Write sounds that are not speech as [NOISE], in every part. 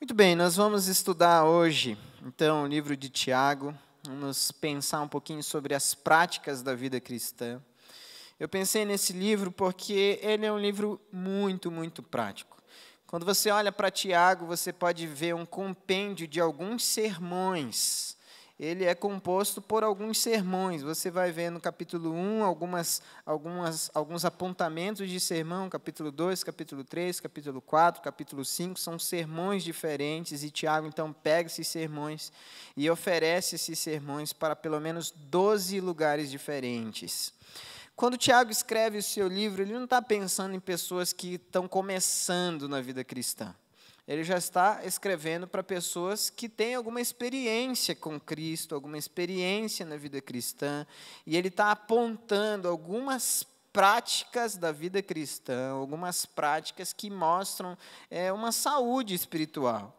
Muito bem, nós vamos estudar hoje, então, o livro de Tiago. Vamos pensar um pouquinho sobre as práticas da vida cristã. Eu pensei nesse livro porque ele é um livro muito, muito prático. Quando você olha para Tiago, você pode ver um compêndio de alguns sermões ele é composto por alguns sermões. Você vai ver no capítulo 1 algumas, algumas, alguns apontamentos de sermão, capítulo 2, capítulo 3, capítulo 4, capítulo 5, são sermões diferentes, e Tiago então pega esses sermões e oferece esses sermões para pelo menos 12 lugares diferentes. Quando Tiago escreve o seu livro, ele não está pensando em pessoas que estão começando na vida cristã. Ele já está escrevendo para pessoas que têm alguma experiência com Cristo, alguma experiência na vida cristã, e ele está apontando algumas práticas da vida cristã, algumas práticas que mostram é, uma saúde espiritual.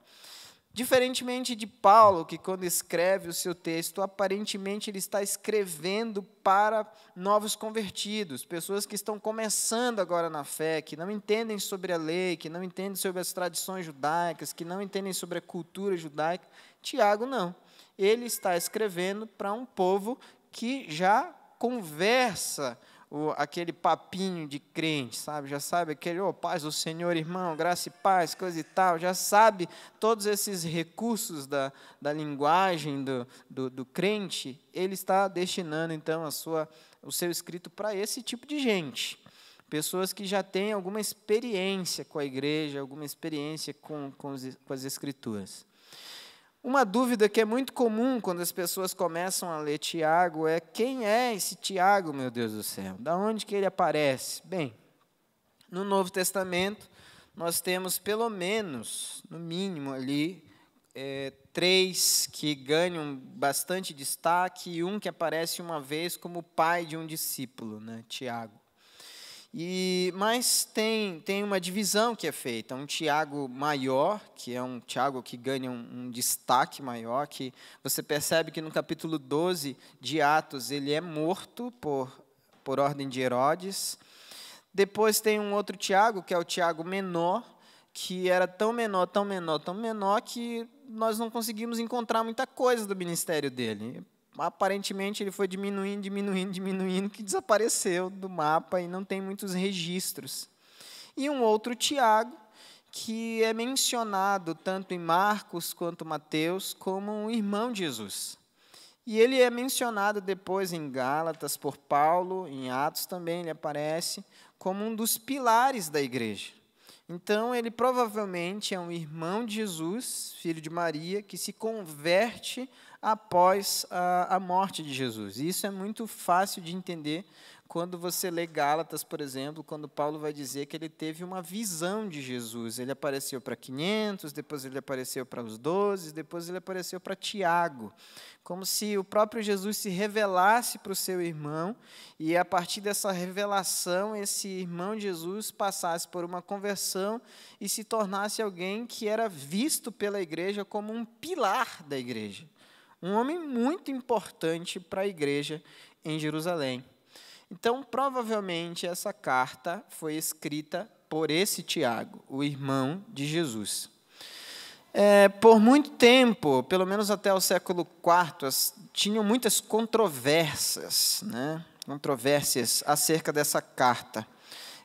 Diferentemente de Paulo, que quando escreve o seu texto, aparentemente ele está escrevendo para novos convertidos, pessoas que estão começando agora na fé, que não entendem sobre a lei, que não entendem sobre as tradições judaicas, que não entendem sobre a cultura judaica. Tiago não. Ele está escrevendo para um povo que já conversa o, aquele papinho de crente, sabe? Já sabe aquele, ô oh, paz do Senhor, irmão, graça e paz, coisa e tal. Já sabe todos esses recursos da, da linguagem do, do, do crente. Ele está destinando, então, a sua, o seu escrito para esse tipo de gente. Pessoas que já têm alguma experiência com a igreja, alguma experiência com, com, os, com as escrituras. Uma dúvida que é muito comum quando as pessoas começam a ler Tiago é quem é esse Tiago, meu Deus do céu? Da onde que ele aparece? Bem, no Novo Testamento nós temos pelo menos, no mínimo ali, é, três que ganham bastante destaque e um que aparece uma vez como pai de um discípulo, né, Tiago. E, mas tem, tem uma divisão que é feita, um Tiago maior, que é um Tiago que ganha um, um, destaque maior, que você percebe que no capítulo 12 de Atos ele é morto por, por ordem de Herodes. Depois tem um outro Tiago, que é o Tiago menor, que era tão menor, tão menor, tão menor, que nós não conseguimos encontrar muita coisa do ministério dele aparentemente ele foi diminuindo, diminuindo, diminuindo, que desapareceu do mapa e não tem muitos registros. E um outro Tiago, que é mencionado tanto em Marcos quanto Mateus como um irmão de Jesus. E ele é mencionado depois em Gálatas por Paulo, em Atos também ele aparece, como um dos pilares da igreja. Então, ele provavelmente é um irmão de Jesus, filho de Maria, que se converte após a, a morte de Jesus. E isso é muito fácil de entender quando você lê Gálatas, por exemplo, quando Paulo vai dizer que ele teve uma visão de Jesus. Ele apareceu para 500, depois ele apareceu para os 12, depois ele apareceu para Tiago. Como se o próprio Jesus se revelasse para o seu irmão e, a partir dessa revelação, esse irmão Jesus passasse por uma conversão e se tornasse alguém que era visto pela igreja como um pilar da igreja um homem muito importante para a igreja em Jerusalém. Então, provavelmente, essa carta foi escrita por esse Tiago, o irmão de Jesus. É, por muito tempo, pelo menos até o século IV, tinham muitas controvérsias, né? controvérsias acerca dessa carta.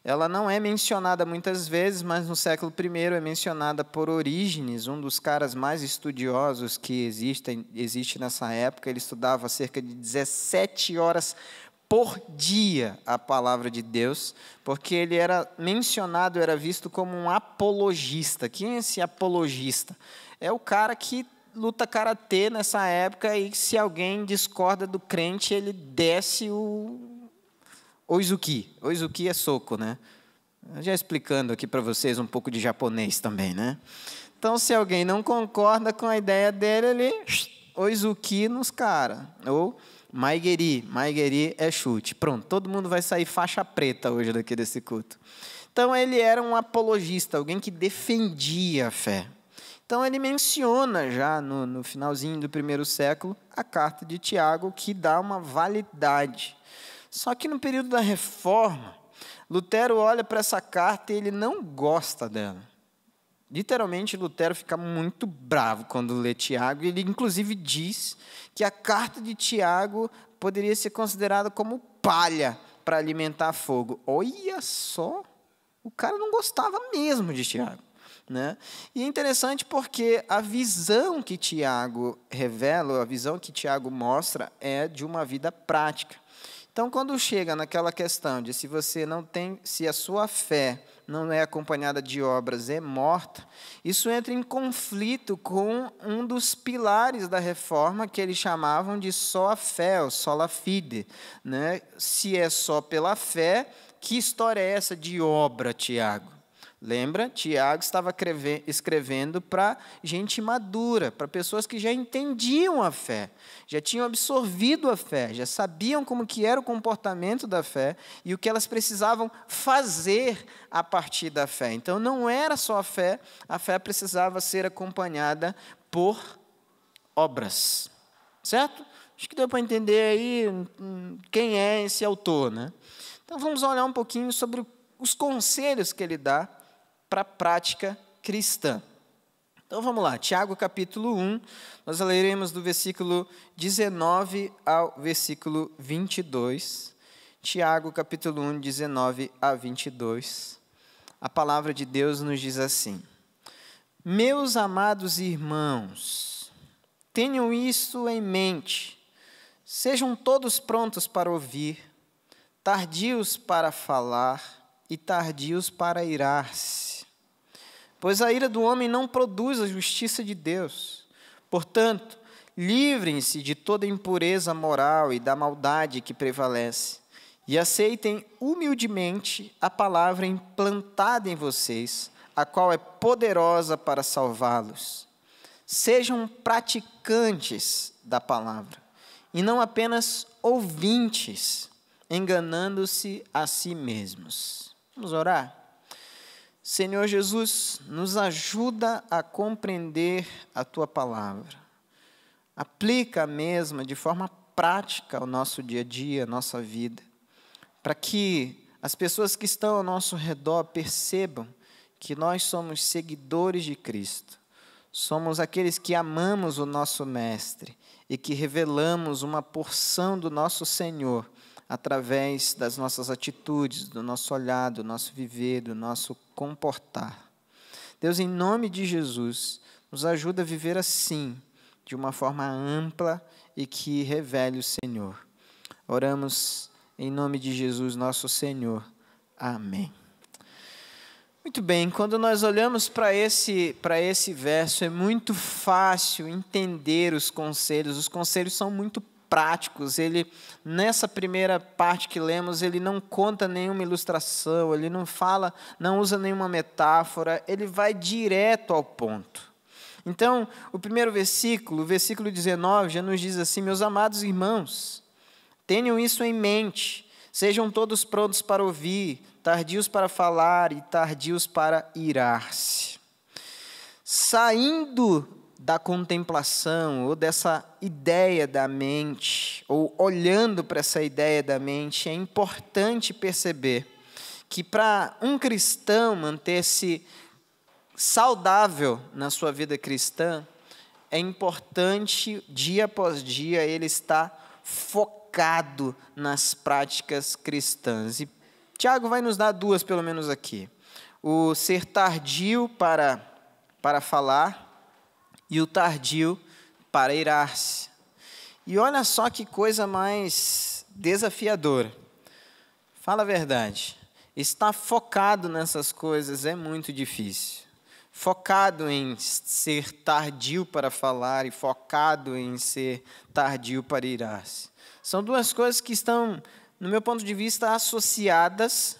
Ela não é mencionada muitas vezes, mas no século I é mencionada por Orígenes, um dos caras mais estudiosos que existem, existe nessa época. Ele estudava cerca de 17 horas por dia a palavra de Deus, porque ele era mencionado, era visto como um apologista. Quem é esse apologista? É o cara que luta karatê nessa época e se alguém discorda do crente, ele desce o oizuki. Oizuki é soco, né? Já explicando aqui para vocês um pouco de japonês também, né? Então, se alguém não concorda com a ideia dele, ele oizuki nos cara. Ou maigeri. Maigeri é chute. Pronto, todo mundo vai sair faixa preta hoje daqui desse culto. Então, ele era um apologista, alguém que defendia a fé. Então, ele menciona já no, no finalzinho do primeiro século a carta de Tiago, que dá uma validade só que no período da reforma, Lutero olha para essa carta e ele não gosta dela. Literalmente, Lutero fica muito bravo quando lê Tiago. Ele, inclusive, diz que a carta de Tiago poderia ser considerada como palha para alimentar fogo. Olha só, o cara não gostava mesmo de Tiago. Né? E é interessante porque a visão que Tiago revela, a visão que Tiago mostra, é de uma vida prática. Então, quando chega naquela questão de se você não tem, se a sua fé não é acompanhada de obras, é morta, isso entra em conflito com um dos pilares da reforma que eles chamavam de só a fé, ou sola fide. Né? Se é só pela fé, que história é essa de obra, Tiago? Lembra? Tiago estava escrevendo para gente madura, para pessoas que já entendiam a fé, já tinham absorvido a fé, já sabiam como que era o comportamento da fé e o que elas precisavam fazer a partir da fé. Então não era só a fé, a fé precisava ser acompanhada por obras. Certo? Acho que deu para entender aí hum, quem é esse autor, né? Então vamos olhar um pouquinho sobre os conselhos que ele dá para a prática cristã. Então vamos lá, Tiago capítulo 1, nós leremos do versículo 19 ao versículo 22. Tiago capítulo 1, 19 a 22. A palavra de Deus nos diz assim: Meus amados irmãos, tenham isso em mente. Sejam todos prontos para ouvir, tardios para falar e tardios para irar-se pois a ira do homem não produz a justiça de Deus. Portanto, livrem-se de toda impureza moral e da maldade que prevalece, e aceitem humildemente a palavra implantada em vocês, a qual é poderosa para salvá-los. Sejam praticantes da palavra, e não apenas ouvintes, enganando-se a si mesmos. Vamos orar? Senhor Jesus, nos ajuda a compreender a tua palavra. Aplica a mesma de forma prática ao nosso dia a dia, à nossa vida, para que as pessoas que estão ao nosso redor percebam que nós somos seguidores de Cristo. Somos aqueles que amamos o nosso Mestre e que revelamos uma porção do nosso Senhor através das nossas atitudes, do nosso olhar, do nosso viver, do nosso comportar. Deus, em nome de Jesus, nos ajuda a viver assim, de uma forma ampla e que revele o Senhor. Oramos em nome de Jesus, nosso Senhor. Amém. Muito bem, quando nós olhamos para esse, esse verso, é muito fácil entender os conselhos. Os conselhos são muito práticos. Ele nessa primeira parte que lemos, ele não conta nenhuma ilustração, ele não fala, não usa nenhuma metáfora, ele vai direto ao ponto. Então, o primeiro versículo, o versículo 19, já nos diz assim: "Meus amados irmãos, tenham isso em mente, sejam todos prontos para ouvir, tardios para falar e tardios para irar-se." Saindo da contemplação ou dessa ideia da mente, ou olhando para essa ideia da mente, é importante perceber que para um cristão manter-se saudável na sua vida cristã, é importante dia após dia ele estar focado nas práticas cristãs. E Tiago vai nos dar duas, pelo menos aqui. O ser tardio para, para falar, e o tardio para irar-se. E olha só que coisa mais desafiadora. Fala a verdade. Estar focado nessas coisas é muito difícil. Focado em ser tardio para falar e focado em ser tardio para irar-se. São duas coisas que estão, no meu ponto de vista, associadas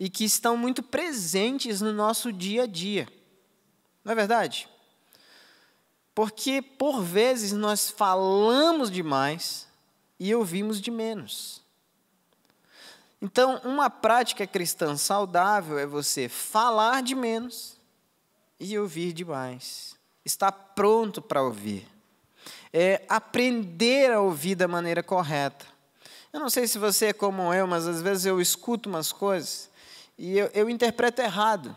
e que estão muito presentes no nosso dia a dia. Não é verdade? Porque, por vezes, nós falamos demais e ouvimos de menos. Então, uma prática cristã saudável é você falar de menos e ouvir demais. Estar pronto para ouvir. É aprender a ouvir da maneira correta. Eu não sei se você é como eu, mas às vezes eu escuto umas coisas e eu, eu interpreto errado.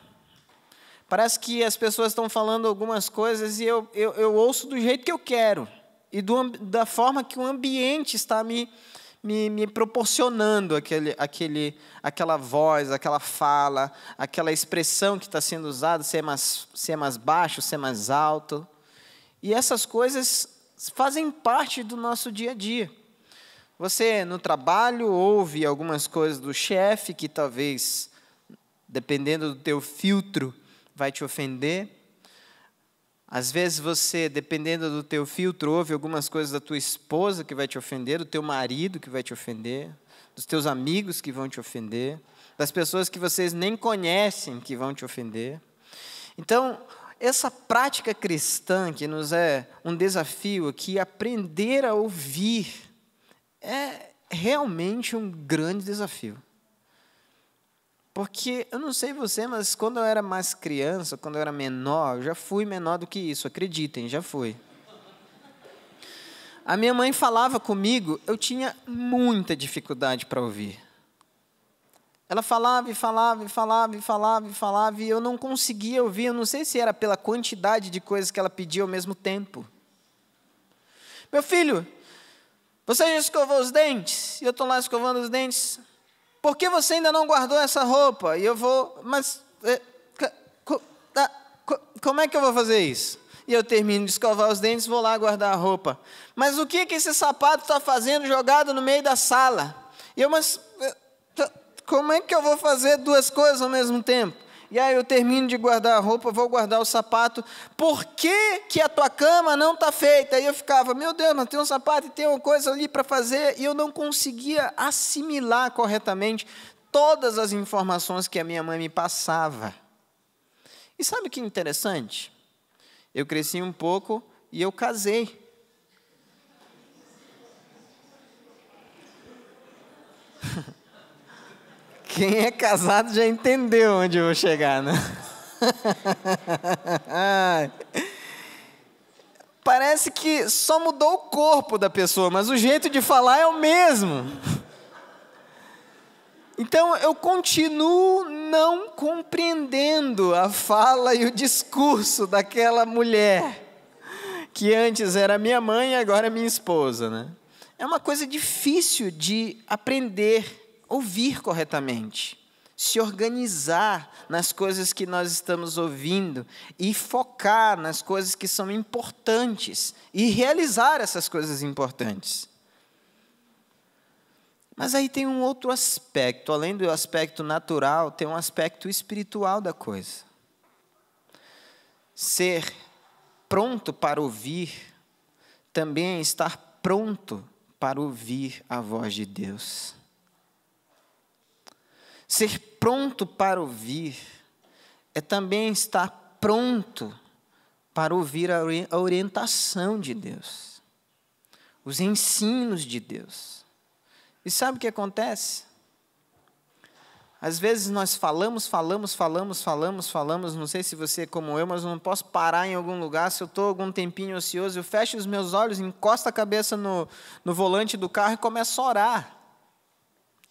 Parece que as pessoas estão falando algumas coisas e eu, eu, eu ouço do jeito que eu quero e do, da forma que o ambiente está me, me, me proporcionando aquele, aquele, aquela voz, aquela fala, aquela expressão que está sendo usada, se é, mais, se é mais baixo, se é mais alto. E essas coisas fazem parte do nosso dia a dia. Você, no trabalho, ouve algumas coisas do chefe que talvez, dependendo do teu filtro, vai te ofender. Às vezes você, dependendo do teu filtro, ouve algumas coisas da tua esposa que vai te ofender, do teu marido que vai te ofender, dos teus amigos que vão te ofender, das pessoas que vocês nem conhecem que vão te ofender. Então, essa prática cristã que nos é um desafio aqui, aprender a ouvir, é realmente um grande desafio. Porque eu não sei você, mas quando eu era mais criança, quando eu era menor, eu já fui menor do que isso, acreditem, já fui. A minha mãe falava comigo, eu tinha muita dificuldade para ouvir. Ela falava e falava e falava e falava e falava e eu não conseguia ouvir, eu não sei se era pela quantidade de coisas que ela pedia ao mesmo tempo. Meu filho, você já escovou os dentes? E eu estou lá escovando os dentes. Por que você ainda não guardou essa roupa? E eu vou, mas é, tá, como é que eu vou fazer isso? E eu termino de escovar os dentes, vou lá guardar a roupa. Mas o que que esse sapato está fazendo jogado no meio da sala? E eu, mas é, tá, como é que eu vou fazer duas coisas ao mesmo tempo? E aí eu termino de guardar a roupa, vou guardar o sapato. Por que, que a tua cama não está feita? Aí eu ficava, meu Deus, mas tem um sapato e tem uma coisa ali para fazer. E eu não conseguia assimilar corretamente todas as informações que a minha mãe me passava. E sabe o que é interessante? Eu cresci um pouco e eu casei. [LAUGHS] Quem é casado já entendeu onde eu vou chegar, né? Parece que só mudou o corpo da pessoa, mas o jeito de falar é o mesmo. Então eu continuo não compreendendo a fala e o discurso daquela mulher que antes era minha mãe e agora é minha esposa, né? É uma coisa difícil de aprender ouvir corretamente, se organizar nas coisas que nós estamos ouvindo e focar nas coisas que são importantes e realizar essas coisas importantes. Mas aí tem um outro aspecto, além do aspecto natural, tem um aspecto espiritual da coisa. Ser pronto para ouvir também é estar pronto para ouvir a voz de Deus. Ser pronto para ouvir é também estar pronto para ouvir a orientação de Deus, os ensinos de Deus. E sabe o que acontece? Às vezes nós falamos, falamos, falamos, falamos, falamos. Não sei se você é como eu, mas eu não posso parar em algum lugar. Se eu estou algum tempinho ocioso, eu fecho os meus olhos, encosto a cabeça no, no volante do carro e começo a orar.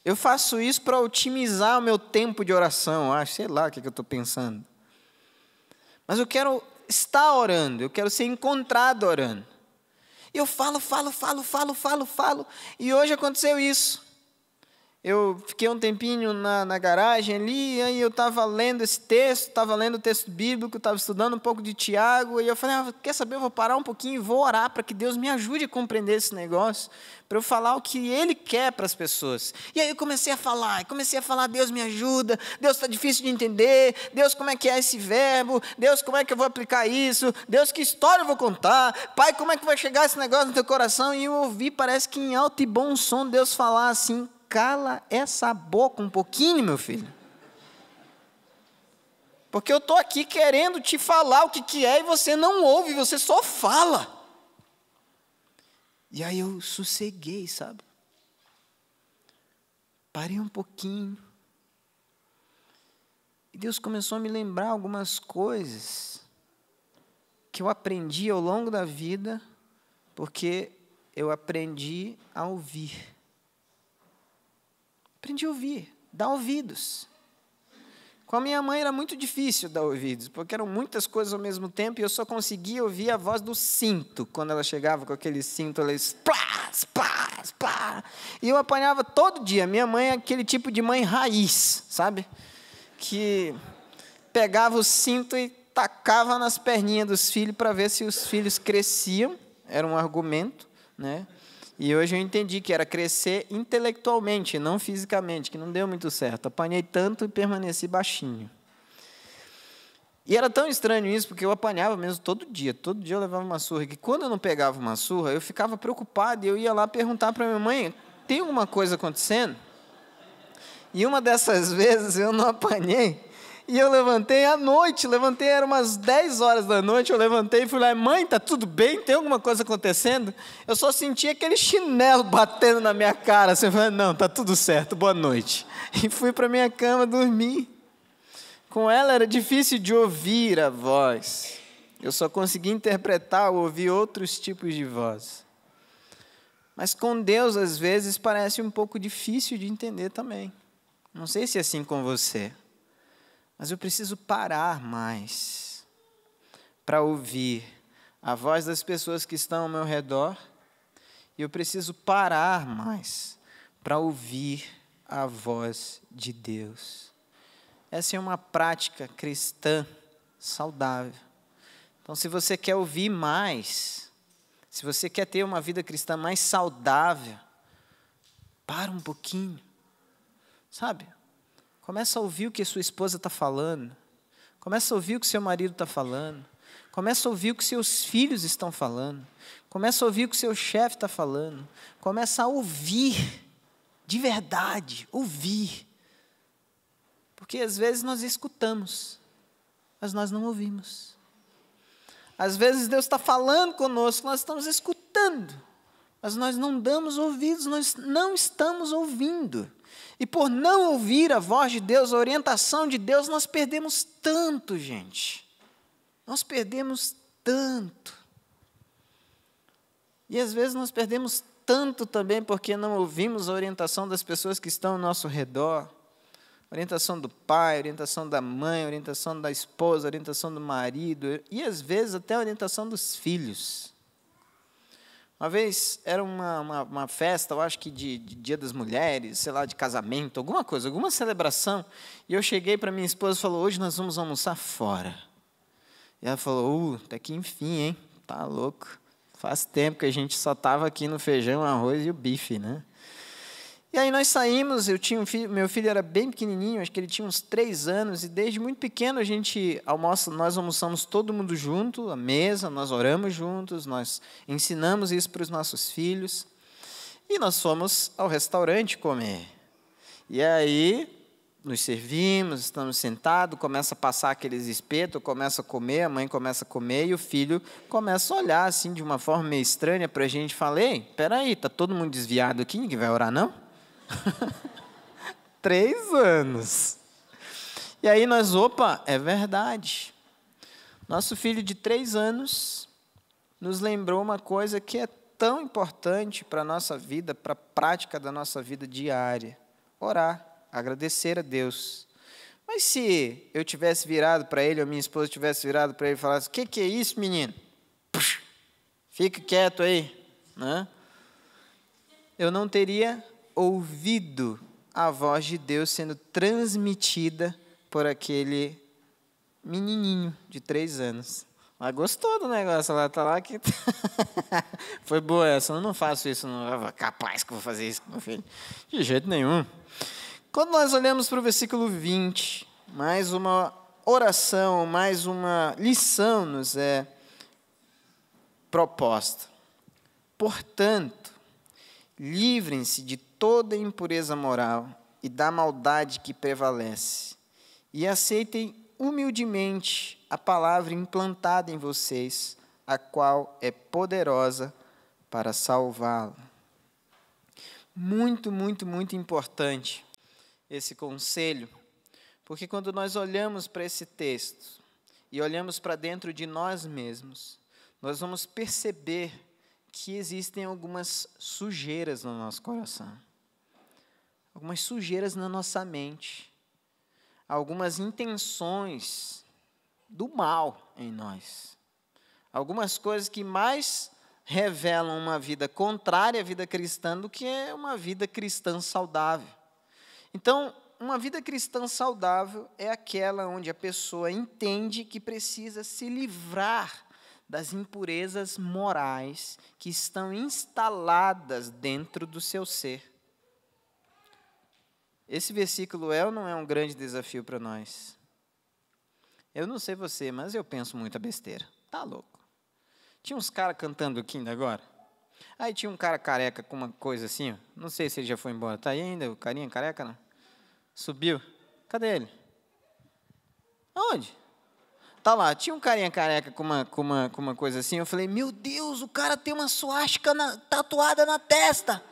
Eu faço isso para otimizar o meu tempo de oração. Ah, sei lá o que, é que eu estou pensando. Mas eu quero estar orando, eu quero ser encontrado orando. Eu falo, falo, falo, falo, falo, falo. E hoje aconteceu isso eu fiquei um tempinho na, na garagem ali, aí eu estava lendo esse texto, estava lendo o texto bíblico, estava estudando um pouco de Tiago, e eu falei, ah, quer saber, eu vou parar um pouquinho e vou orar para que Deus me ajude a compreender esse negócio, para eu falar o que Ele quer para as pessoas. E aí eu comecei a falar, comecei a falar, Deus me ajuda, Deus está difícil de entender, Deus como é que é esse verbo, Deus como é que eu vou aplicar isso, Deus que história eu vou contar, Pai como é que vai chegar esse negócio no teu coração, e eu ouvi, parece que em alto e bom som, Deus falar assim, cala essa boca um pouquinho, meu filho. Porque eu estou aqui querendo te falar o que, que é e você não ouve, você só fala. E aí eu sosseguei, sabe? Parei um pouquinho. E Deus começou a me lembrar algumas coisas que eu aprendi ao longo da vida, porque eu aprendi a ouvir. Aprendi a ouvir, dar ouvidos. Com a minha mãe era muito difícil dar ouvidos, porque eram muitas coisas ao mesmo tempo e eu só conseguia ouvir a voz do cinto. Quando ela chegava com aquele cinto, ela plá, plá, plá. E eu apanhava todo dia. Minha mãe é aquele tipo de mãe raiz, sabe? Que pegava o cinto e tacava nas perninhas dos filhos para ver se os filhos cresciam. Era um argumento, né? E hoje eu entendi que era crescer intelectualmente, não fisicamente, que não deu muito certo. Apanhei tanto e permaneci baixinho. E era tão estranho isso, porque eu apanhava mesmo todo dia. Todo dia eu levava uma surra. Que quando eu não pegava uma surra, eu ficava preocupado e eu ia lá perguntar para minha mãe: tem alguma coisa acontecendo? E uma dessas [LAUGHS] vezes eu não apanhei. E eu levantei à noite, levantei, era umas 10 horas da noite, eu levantei e fui lá, mãe, tá tudo bem? Tem alguma coisa acontecendo? Eu só senti aquele chinelo batendo na minha cara, assim, falando, não, tá tudo certo, boa noite. [LAUGHS] E fui para minha cama dormir. Com ela era difícil de ouvir a voz. Eu só consegui interpretar ou ouvir outros tipos de voz. Mas com Deus, às vezes, parece um pouco difícil de entender também. Não sei se é assim com você. Mas eu preciso parar mais para ouvir a voz das pessoas que estão ao meu redor, e eu preciso parar mais para ouvir a voz de Deus. Essa é uma prática cristã saudável. Então, se você quer ouvir mais, se você quer ter uma vida cristã mais saudável, para um pouquinho. Sabe? Começa a ouvir o que sua esposa está falando. Começa a ouvir o que seu marido está falando. Começa a ouvir o que seus filhos estão falando. Começa a ouvir o que seu chefe está falando. Começa a ouvir, de verdade, ouvir. Porque às vezes nós escutamos, mas nós não ouvimos. Às vezes Deus está falando conosco, nós estamos escutando, mas nós não damos ouvidos, nós não estamos ouvindo. E por não ouvir a voz de Deus, a orientação de Deus, nós perdemos tanto, gente. Nós perdemos tanto. E às vezes nós perdemos tanto também porque não ouvimos a orientação das pessoas que estão ao nosso redor. Orientação do pai, orientação da mãe, orientação da esposa, orientação do marido e às vezes até a orientação dos filhos. Uma vez era uma, uma, uma festa, eu acho que de, de, Dia das Mulheres, sei lá, de casamento, alguma coisa, alguma celebração. E eu cheguei para minha esposa e falou: hoje nós vamos almoçar fora. E ela falou: uh, até que enfim, hein? Tá louco. Faz tempo que a gente só tava aqui no feijão, arroz e o bife, né? E aí nós saímos, eu tinha um filho, meu filho era bem pequenininho, acho que ele tinha uns três anos, e desde muito pequeno a gente almoça, nós almoçamos todo mundo junto, à mesa, nós oramos juntos, nós ensinamos isso para os nossos filhos, e nós fomos ao restaurante comer. E aí nos servimos, estamos sentados, começa a passar aqueles espetos, começa a comer, a mãe começa a comer e o filho começa a olhar assim de uma forma meio estranha para a gente. Falei, peraí, tá todo mundo desviado aqui, ninguém vai orar não? [LAUGHS] Três anos. E aí nós, opa, é verdade. Nosso filho de três anos nos lembrou uma coisa que é tão importante para a nossa vida, para a prática da nossa vida diária: orar, agradecer a Deus. Mas se eu tivesse virado para ele, ou minha esposa tivesse virado para ele e falasse: O que, que é isso, menino? Puxa, fica quieto aí. Né? Eu não teria ouvido a voz de Deus sendo transmitida por aquele menininho de três anos. Mas gostou do negócio lá, tá lá que. [LAUGHS] Foi boa essa, eu não faço isso, não capaz que eu vou fazer isso com meu filho. De jeito nenhum. Quando nós olhamos para o versículo 20, mais uma oração, mais uma lição nos é proposta. Portanto, livrem-se de toda impureza moral e da maldade que prevalece, e aceitem humildemente a palavra implantada em vocês, a qual é poderosa para salvá-lo. Muito, muito, muito importante esse conselho, porque quando nós olhamos para esse texto e olhamos para dentro de nós mesmos, nós vamos perceber que existem algumas sujeiras no nosso coração algumas sujeiras na nossa mente, algumas intenções do mal em nós. Algumas coisas que mais revelam uma vida contrária à vida cristã do que é uma vida cristã saudável. Então, uma vida cristã saudável é aquela onde a pessoa entende que precisa se livrar das impurezas morais que estão instaladas dentro do seu ser. Esse versículo é ou não é um grande desafio para nós? Eu não sei você, mas eu penso muita besteira. Tá louco. Tinha uns caras cantando aqui ainda agora. Aí tinha um cara careca com uma coisa assim, não sei se ele já foi embora. Tá aí ainda, o carinha careca, não? Né? Subiu. Cadê ele? Aonde? Tá lá, tinha um carinha careca com uma, com uma, com uma coisa assim. Eu falei, meu Deus, o cara tem uma suástica tatuada na testa.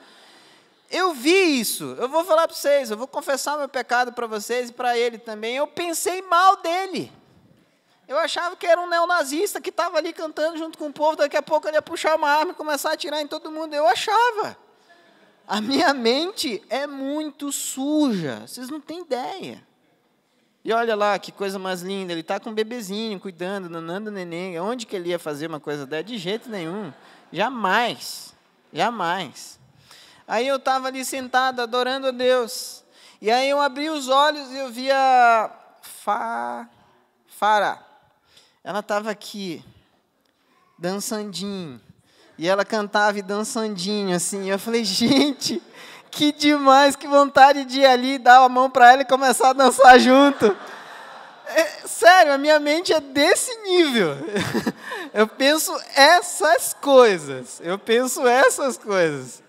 Eu vi isso. Eu vou falar para vocês, eu vou confessar meu pecado para vocês e para ele também. Eu pensei mal dele. Eu achava que era um neonazista que estava ali cantando junto com o povo, daqui a pouco ele ia puxar uma arma e começar a atirar em todo mundo. Eu achava. A minha mente é muito suja, vocês não têm ideia. E olha lá, que coisa mais linda, ele está com um bebezinho, cuidando, nanando neném. Onde que ele ia fazer uma coisa dessa? De jeito nenhum. Jamais, jamais. Aí eu estava ali sentada, adorando a Deus. E aí eu abri os olhos e eu via Fa, Fara. Ela estava aqui, dançandinho. E ela cantava e dançandinho, assim. Eu falei, [LAUGHS] gente, que demais, que vontade de ir ali, dar a mão para ela e começar a dançar junto. É, sério, a minha mente é desse nível. [LAUGHS] Eu penso essas coisas. Eu penso essas coisas.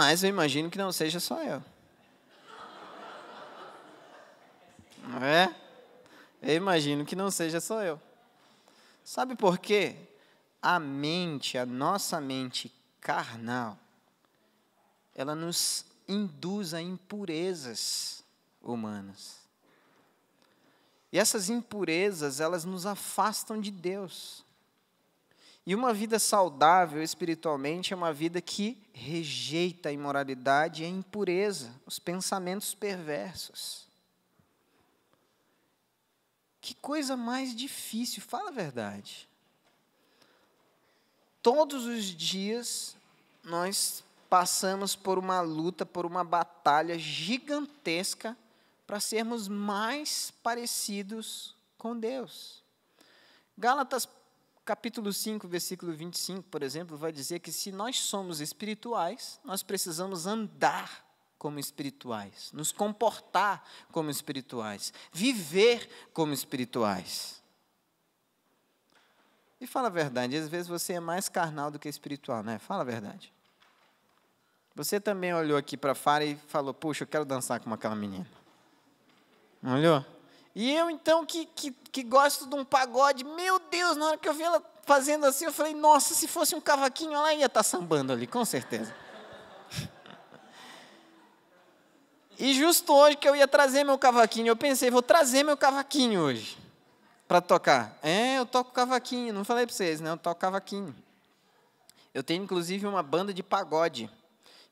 Mas eu imagino que não seja só eu. Não é? Eu imagino que não seja só eu. Sabe por quê? A mente, a nossa mente carnal, ela nos induz a impurezas humanas. E essas impurezas, elas nos afastam de Deus. E uma vida saudável espiritualmente é uma vida que rejeita a imoralidade e a impureza, os pensamentos perversos. Que coisa mais difícil, fala a verdade. Todos os dias nós passamos por uma luta, por uma batalha gigantesca para sermos mais parecidos com Deus. Gálatas capítulo 5, versículo 25, por exemplo, vai dizer que se nós somos espirituais, nós precisamos andar como espirituais, nos comportar como espirituais, viver como espirituais. E fala a verdade, às vezes você é mais carnal do que espiritual, né? Fala a verdade. Você também olhou aqui para a Fara e falou: Puxa, eu quero dançar com aquela menina. Não olhou? E eu, então, que, que, que gosto de um pagode, meu Deus, na hora que eu vi ela fazendo assim, eu falei, nossa, se fosse um cavaquinho, ela ia estar tá sambando ali, com certeza. [LAUGHS] e justo hoje que eu ia trazer meu cavaquinho, eu pensei, vou trazer meu cavaquinho hoje para tocar. É, eu toco cavaquinho, não falei para vocês, né? Eu toco cavaquinho. Eu tenho inclusive uma banda de pagode,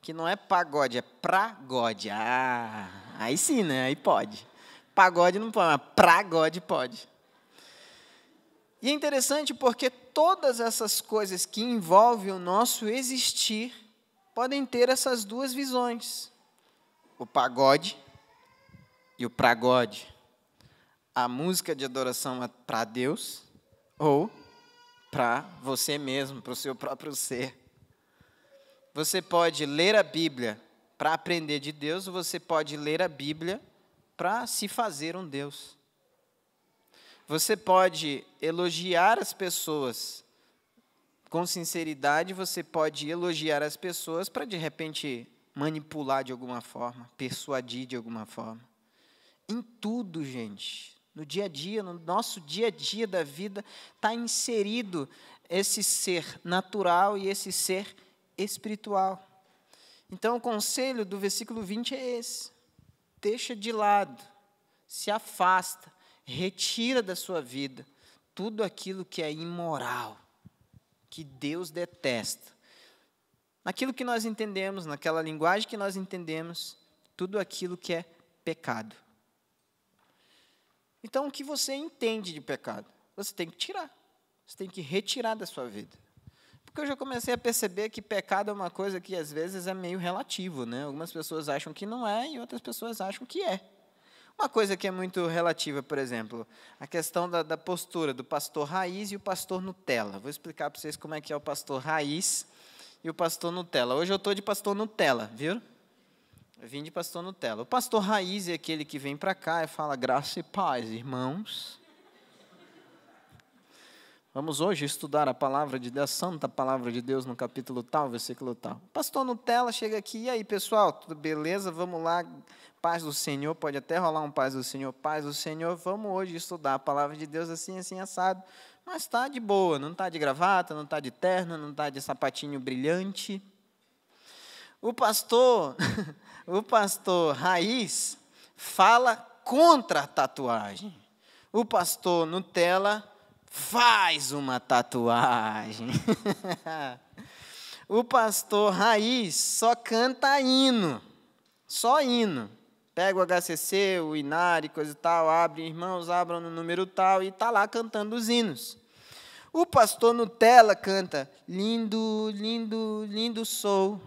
que não é pagode, é pragode. Ah, aí sim, né? Aí pode. Pagode não pode, mas pragode pode. E é interessante porque todas essas coisas que envolvem o nosso existir podem ter essas duas visões: o pagode e o pragode. A música de adoração é para Deus ou para você mesmo, para o seu próprio ser. Você pode ler a Bíblia para aprender de Deus, ou você pode ler a Bíblia para se fazer um Deus. Você pode elogiar as pessoas com sinceridade, você pode elogiar as pessoas para de repente manipular de alguma forma, persuadir de alguma forma. Em tudo, gente, no dia a dia, no nosso dia a dia da vida, está inserido esse ser natural e esse ser espiritual. Então, o conselho do versículo 20 é esse deixa de lado, se afasta, retira da sua vida tudo aquilo que é imoral, que Deus detesta. Naquilo que nós entendemos, naquela linguagem que nós entendemos, tudo aquilo que é pecado. Então, o que você entende de pecado? Você tem que tirar, você tem que retirar da sua vida porque eu já comecei a perceber que pecado é uma coisa que às vezes é meio relativo, né? Algumas pessoas acham que não é e outras pessoas acham que é. Uma coisa que é muito relativa, por exemplo, a questão da, da postura do pastor raiz e o pastor Nutella. Vou explicar para vocês como é que é o pastor raiz e o pastor Nutella. Hoje eu estou de pastor Nutella, viu? Eu vim de pastor Nutella. O pastor raiz é aquele que vem para cá e fala graça e paz, irmãos. Vamos hoje estudar a palavra de Deus, a santa palavra de Deus no capítulo tal, versículo tal. Pastor Nutella chega aqui, e aí pessoal, tudo beleza? Vamos lá, paz do Senhor, pode até rolar um paz do Senhor, paz do Senhor, vamos hoje estudar a palavra de Deus assim, assim, assado. Mas está de boa, não está de gravata, não está de terno, não está de sapatinho brilhante. O pastor, [LAUGHS] o pastor Raiz fala contra a tatuagem. O pastor Nutella faz uma tatuagem. [LAUGHS] o pastor raiz só canta hino, só hino. Pega o HCC, o Inari, coisa e tal, abre, irmãos, abram no número tal e está lá cantando os hinos. O pastor Nutella canta: Lindo, lindo, lindo sou.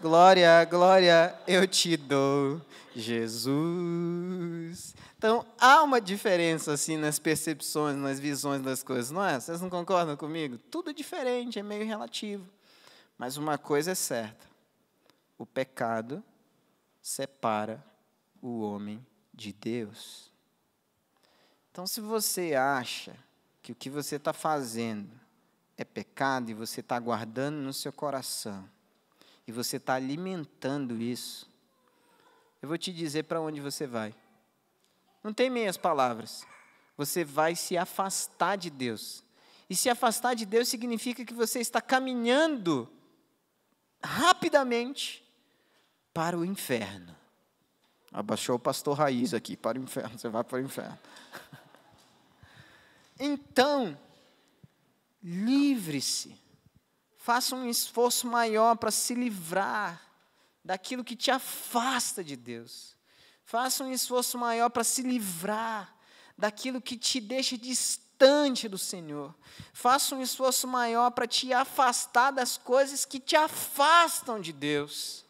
Glória, glória eu te dou, Jesus. Então, há uma diferença assim nas percepções, nas visões das coisas, não é? Vocês não concordam comigo? Tudo é diferente, é meio relativo. Mas uma coisa é certa: o pecado separa o homem de Deus. Então, se você acha que o que você está fazendo é pecado e você está guardando no seu coração, e você está alimentando isso, eu vou te dizer para onde você vai. Não tem meias palavras. Você vai se afastar de Deus. E se afastar de Deus significa que você está caminhando rapidamente para o inferno. Abaixou o pastor Raiz aqui, para o inferno, você vai para o inferno. [LAUGHS] Então, livre-se. Faça um esforço maior para se livrar daquilo que te afasta de Deus. Faça um esforço maior para se livrar daquilo que te deixa distante do Senhor. Faça um esforço maior para te afastar das coisas que te afastam de Deus.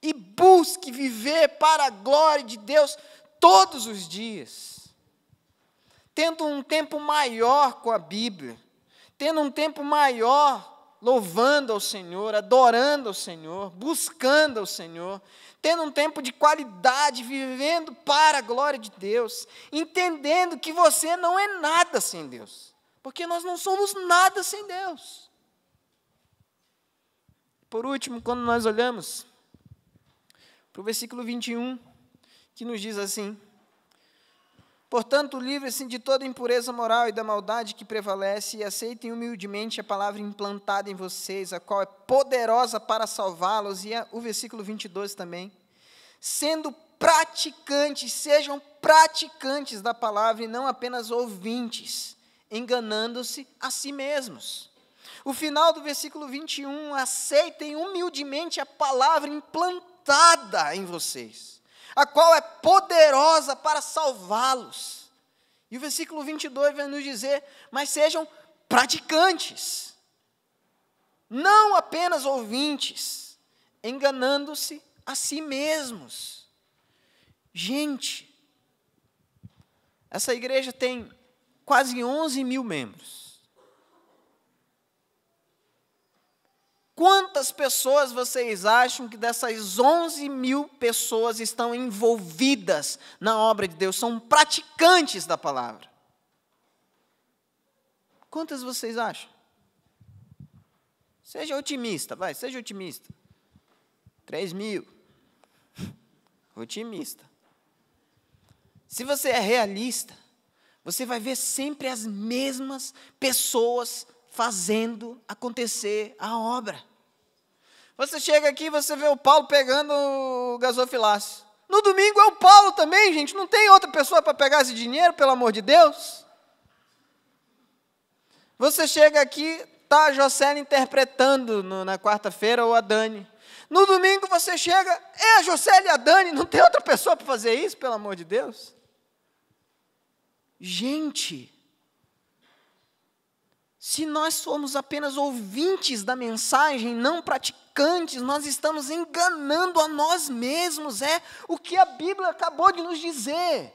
E busque viver para a glória de Deus todos os dias. Tendo um tempo maior com a Bíblia, tendo um tempo maior louvando ao Senhor, adorando ao Senhor, buscando ao Senhor, tendo um tempo de qualidade, vivendo para a glória de Deus, entendendo que você não é nada sem Deus, porque nós não somos nada sem Deus. Por último, quando nós olhamos para o versículo 21, que nos diz assim: Portanto, livre se de toda impureza moral e da maldade que prevalece e aceitem humildemente a palavra implantada em vocês, a qual é poderosa para salvá-los. E é o versículo 22 também. Sendo praticantes, sejam praticantes da palavra e não apenas ouvintes, enganando-se a si mesmos. O final do versículo 21, aceitem humildemente a palavra implantada em vocês a qual é poderosa para salvá-los. E o versículo 22 vai nos dizer: Mas sejam praticantes, não apenas ouvintes, enganando-se a si mesmos. Gente, essa igreja tem quase 11 mil membros. Quantas pessoas vocês acham que dessas 11 mil pessoas estão envolvidas na obra de Deus, são praticantes da palavra? Quantas vocês acham? Seja otimista, vai, seja otimista. 3 mil. [LAUGHS] Otimista. Se você é realista, você vai ver sempre as mesmas pessoas fazendo acontecer a obra. Você chega aqui, você vê o Paulo pegando o gasofilácio. No domingo é o Paulo também, gente. Não tem outra pessoa para pegar esse dinheiro, pelo amor de Deus. Você chega aqui, tá a Jocelyn interpretando no, na quarta-feira ou a Dani. No domingo você chega, é a Jocelyn e a Dani, não tem outra pessoa para fazer isso, pelo amor de Deus. Gente, se nós somos apenas ouvintes da mensagem, não praticantes, nós estamos enganando a nós mesmos, é o que a Bíblia acabou de nos dizer.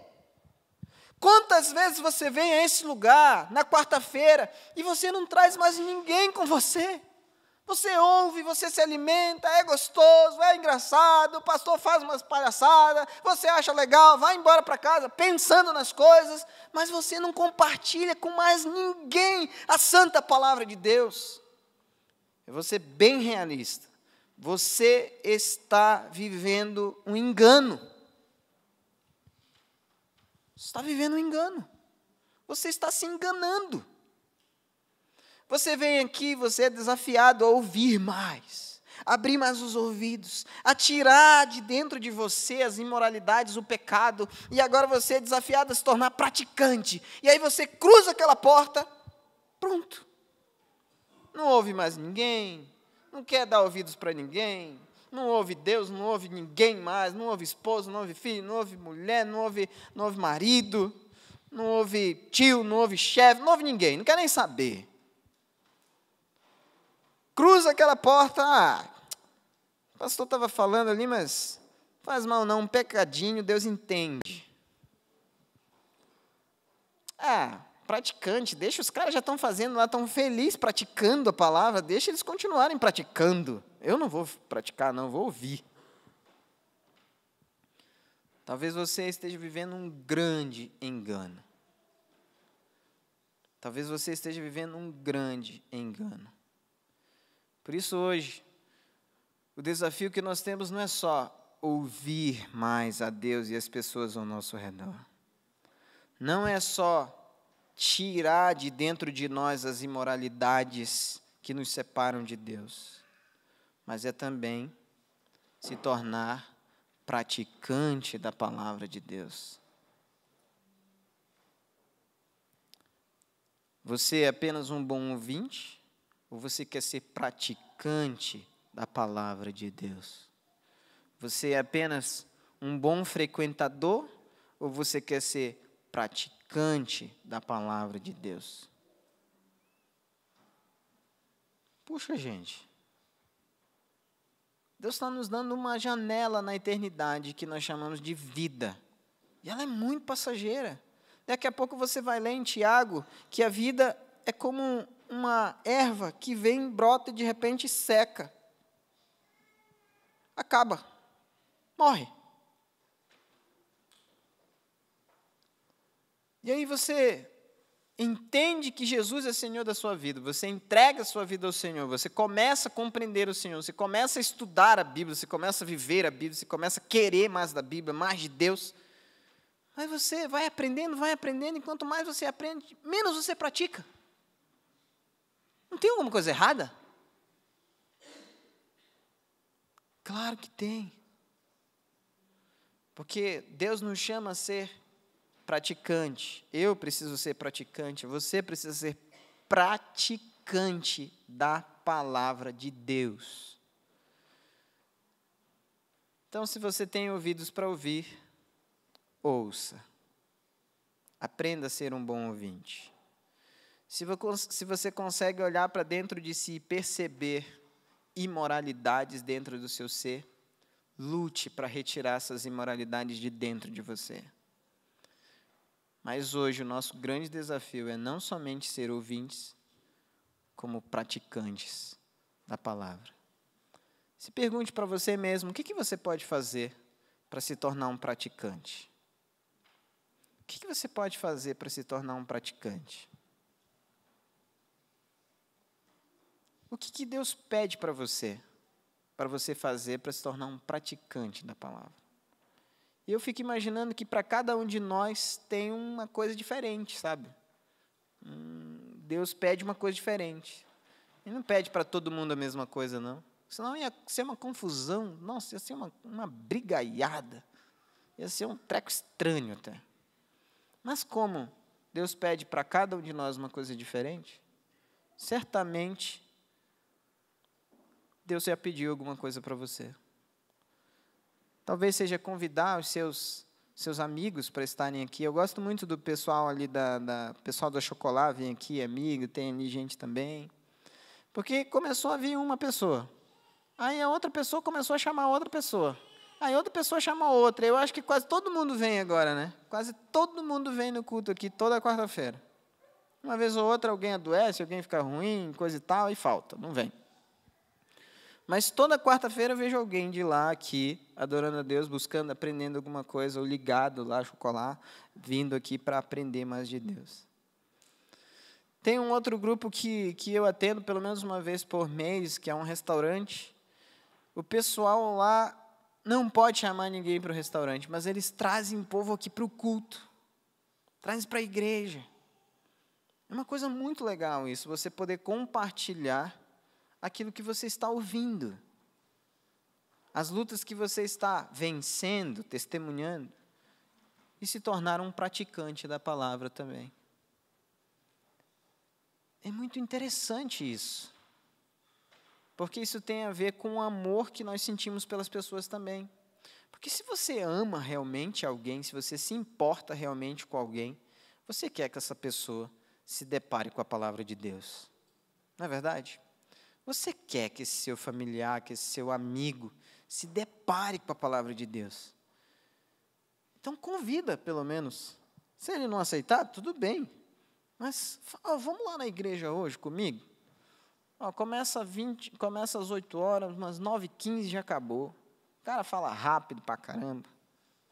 Quantas vezes você vem a esse lugar, na quarta-feira, e você não traz mais ninguém com você? Você ouve, você se alimenta, é gostoso, é engraçado, o pastor faz umas palhaçadas, você acha legal, vai embora para casa pensando nas coisas, mas você não compartilha com mais ninguém a santa palavra de Deus. Eu é vou ser bem realista. Você está vivendo um engano. Você está vivendo um engano. Você está se enganando. Você vem aqui, você é desafiado a ouvir mais, abrir mais os ouvidos, a tirar de dentro de você as imoralidades, o pecado, e agora você é desafiado a se tornar praticante. E aí você cruza aquela porta, pronto. Não ouve mais ninguém, não quer dar ouvidos para ninguém, não ouve Deus, não ouve ninguém mais, não ouve esposo, não ouve filho, não ouve mulher, não ouve, não ouve marido, não ouve tio, não ouve chefe, não ouve ninguém, não quer nem saber cruza aquela porta, ah, o pastor estava falando ali, mas faz mal não, um pecadinho, Deus entende. Ah, praticante, deixa os caras já estão fazendo lá, estão felizes praticando a palavra, deixa eles continuarem praticando. Eu não vou praticar, não, vou ouvir. Talvez você esteja vivendo um grande engano. Talvez você esteja vivendo um grande engano. Por isso, hoje, o desafio que nós temos não é só ouvir mais a Deus e as pessoas ao nosso redor, não é só tirar de dentro de nós as imoralidades que nos separam de Deus, mas é também se tornar praticante da palavra de Deus. Você é apenas um bom ouvinte? Ou você quer ser praticante da palavra de Deus? Você é apenas um bom frequentador ou você quer ser praticante da palavra de Deus? Puxa, gente. Deus está nos dando uma janela na eternidade que nós chamamos de vida. E ela é muito passageira. Daqui a pouco você vai ler em Tiago que a vida é como uma erva que vem, brota e de repente seca. Acaba. Morre. E aí você entende que Jesus é Senhor da sua vida, você entrega a sua vida ao Senhor, você começa a compreender o Senhor, você começa a estudar a Bíblia, você começa a viver a Bíblia, você começa a querer mais da Bíblia, mais de Deus. Aí você vai aprendendo, vai aprendendo, e quanto mais você aprende, menos você pratica. Não tem alguma coisa errada? Claro que tem. Porque Deus nos chama a ser praticante. Eu preciso ser praticante, você precisa ser praticante da palavra de Deus. Então, se você tem ouvidos para ouvir, ouça. Aprenda a ser um bom ouvinte. Se você consegue olhar para dentro de si e perceber imoralidades dentro do seu ser, lute para retirar essas imoralidades de dentro de você. Mas hoje o nosso grande desafio é não somente ser ouvintes, como praticantes da palavra. Se pergunte para você mesmo: o que, que você pode fazer para se tornar um praticante? O que, que você pode fazer para se tornar um praticante? O que, que Deus pede para você? Para você fazer para se tornar um praticante da palavra? E eu fico imaginando que para cada um de nós tem uma coisa diferente, sabe? Hum, Deus pede uma coisa diferente. Ele não pede para todo mundo a mesma coisa, não. Senão ia ser uma confusão, nossa, ia ser uma, uma brigaiada. Ia ser um treco estranho até. Mas como Deus pede para cada um de nós uma coisa diferente, certamente Deus já pediu alguma coisa para você. Talvez seja convidar os seus seus amigos para estarem aqui. Eu gosto muito do pessoal ali da, da pessoal da chocolate vem aqui, é amigo, tem ali gente também. Porque começou a vir uma pessoa. Aí a outra pessoa começou a chamar outra pessoa. Aí outra pessoa chama outra. Eu acho que quase todo mundo vem agora, né? Quase todo mundo vem no culto aqui toda quarta-feira. Uma vez ou outra alguém adoece, alguém fica ruim, coisa e tal, e falta, não vem. Mas toda quarta-feira eu vejo alguém de lá aqui, adorando a Deus, buscando, aprendendo alguma coisa, ou ligado lá, chocolate, vindo aqui para aprender mais de Deus. Tem um outro grupo que, que eu atendo pelo menos uma vez por mês, que é um restaurante. O pessoal lá não pode chamar ninguém para o restaurante, mas eles trazem o povo aqui para o culto, trazem para a igreja. É uma coisa muito legal isso, você poder compartilhar aquilo que você está ouvindo, as lutas que você está vencendo, testemunhando, e se tornar um praticante da palavra também. É muito interessante isso, porque isso tem a ver com o amor que nós sentimos pelas pessoas também. Porque se você ama realmente alguém, se você se importa realmente com alguém, você quer que essa pessoa se depare com a palavra de Deus. Não é verdade? Você quer que esse seu familiar, que esse seu amigo se depare com a palavra de Deus? Então convida, pelo menos. Se ele não aceitar, tudo bem. Mas vamos lá na igreja hoje comigo? Ó, começa, 20, começa às 8 horas, umas 9h15 já acabou. O cara fala rápido pra caramba.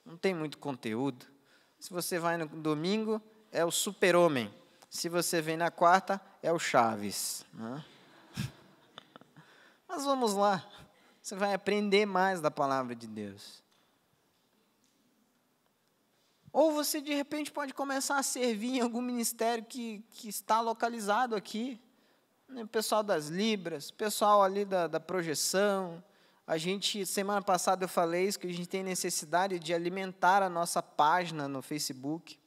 Não tem muito conteúdo. Se você vai no domingo, é o super-homem. Se você vem na quarta, é o Chaves. Né? Mas vamos lá, você vai aprender mais da palavra de Deus. Ou você, de repente, pode começar a servir em algum ministério que, que está localizado aqui. O né? pessoal das Libras, pessoal ali da, da projeção. A gente, semana passada eu falei isso, que a gente tem necessidade de alimentar a nossa página no Facebook.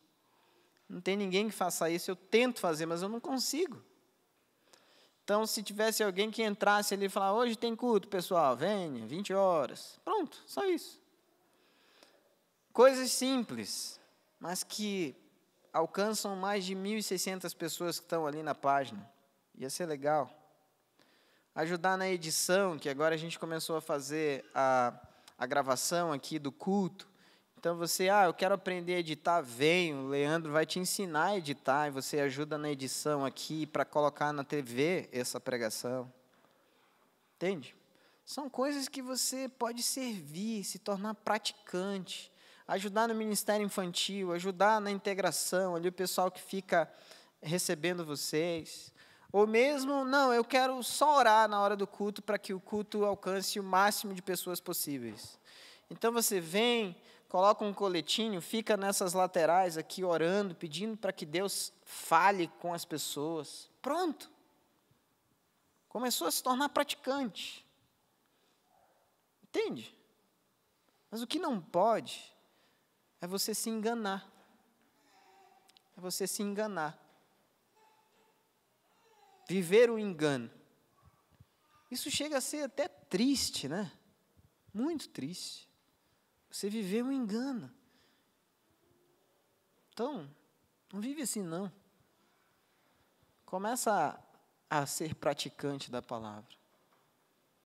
Não tem ninguém que faça isso. Eu tento fazer, mas eu não consigo. Então, se tivesse alguém que entrasse ali e falar, hoje tem culto, pessoal, venha, 20 horas. Pronto, só isso. Coisas simples, mas que alcançam mais de 1.600 pessoas que estão ali na página. Ia ser legal. Ajudar na edição, que agora a gente começou a fazer a, a gravação aqui do culto. Então você, ah, eu quero aprender a editar, vem, o Leandro vai te ensinar a editar e você ajuda na edição aqui para colocar na TV essa pregação. Entende? São coisas que você pode servir, se tornar praticante, ajudar no ministério infantil, ajudar na integração, ali o pessoal que fica recebendo vocês. Ou mesmo, não, eu quero só orar na hora do culto para que o culto alcance o máximo de pessoas possíveis. Então você vem, coloca um coletinho, fica nessas laterais aqui orando, pedindo para que Deus fale com as pessoas. Pronto. Começou a se tornar praticante. Entende? Mas o que não pode é você se enganar. É você se enganar. Viver o engano. Isso chega a ser até triste, né? Muito triste. Você viveu um engano. Então, não vive assim, não. Começa a, a ser praticante da palavra.